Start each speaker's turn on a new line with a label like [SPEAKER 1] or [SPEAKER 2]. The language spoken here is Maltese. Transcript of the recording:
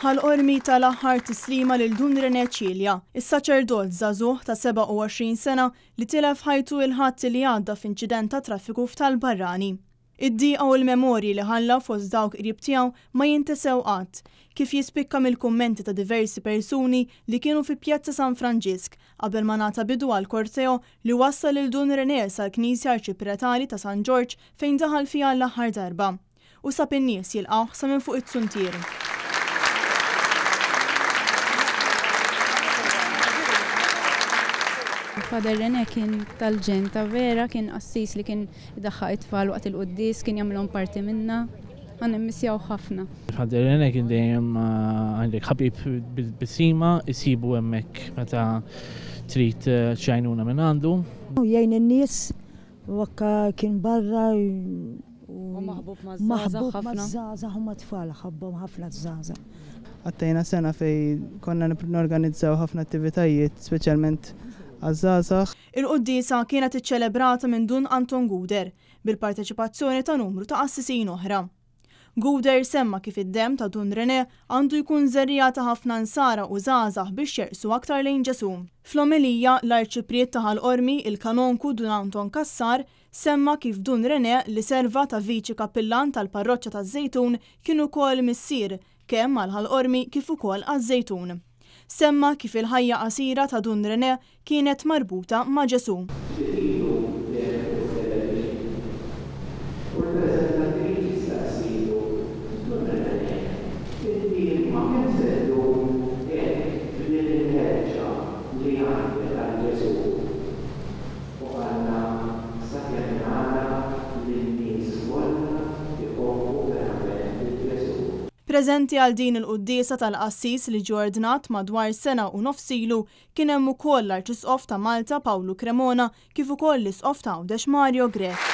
[SPEAKER 1] Għal ormi tal-aħħar tislima lil Dun Rene Ċilja, is-saċerdot zazuħ ta' 27 sena li tilef ħajtu il-ħadd li għadda f'inċident ta' traffiku f'tal barrani. id għaw il l-memori li ħalla fost dawk qrib tiegħu ma jintesew qatt, kif jispikka mill-kummenti ta' diversi persuni li kienu fi Pjazza San Franġisk qabel ma nata bidu għal korteo li wassal il dun Renier sal-Knisja Arċipretali ta' San George fejn daħal fija l-aħħar darba. U sab in-nies jilqgħu sa minn fuq it-suntier. Fader Rene kien tal-ġen ta' vera, kien assis li kien daħħa it-tfal waqt il-qoddis, kien jagħmilhom parti minna, għan immissjaw ħafna. Fader Rene kien dejjem uh, għandek ħabib bisima, jisibu emmek meta trit ċajnuna uh, minn għandu. U n-nis, nies wakka kien barra maħbub maż-żaza huma tfal ħabbhom ħafna żaza. Għattajna sena fej konna norganizzaw ħafna attivitajiet, specialment għazzazax. Il-qoddisa kienet iċċelebrata minn dun Anton Guder bil-parteċipazzjoni ta' numru ta' assisin oħra. Guder semma kif id-dem ta' dun Rene għandu jkun ta' ħafna nsara u zazax biex jerqsu aktar lejn ġesu. Flomelija l-arċipriet ta' ormi il-kanonku dun Anton Kassar semma kif dun Rene li serva ta' viċi kapillan tal-parroċċa ta' Zejtun kienu kol missir kemm għal ħal ormi kif ukoll għaż-żejtun semma kif il-ħajja qasira ta' Dun René kienet marbuta ma' Ġesu. Prezenti għal din il qoddisa tal-qassis li ġordnat madwar sena u nofsilu kien hemm ukoll l-Arċisqof ta' Malta Pawlu Cremona kif ukoll l-Isqof ta' Għawdex Mario Grek.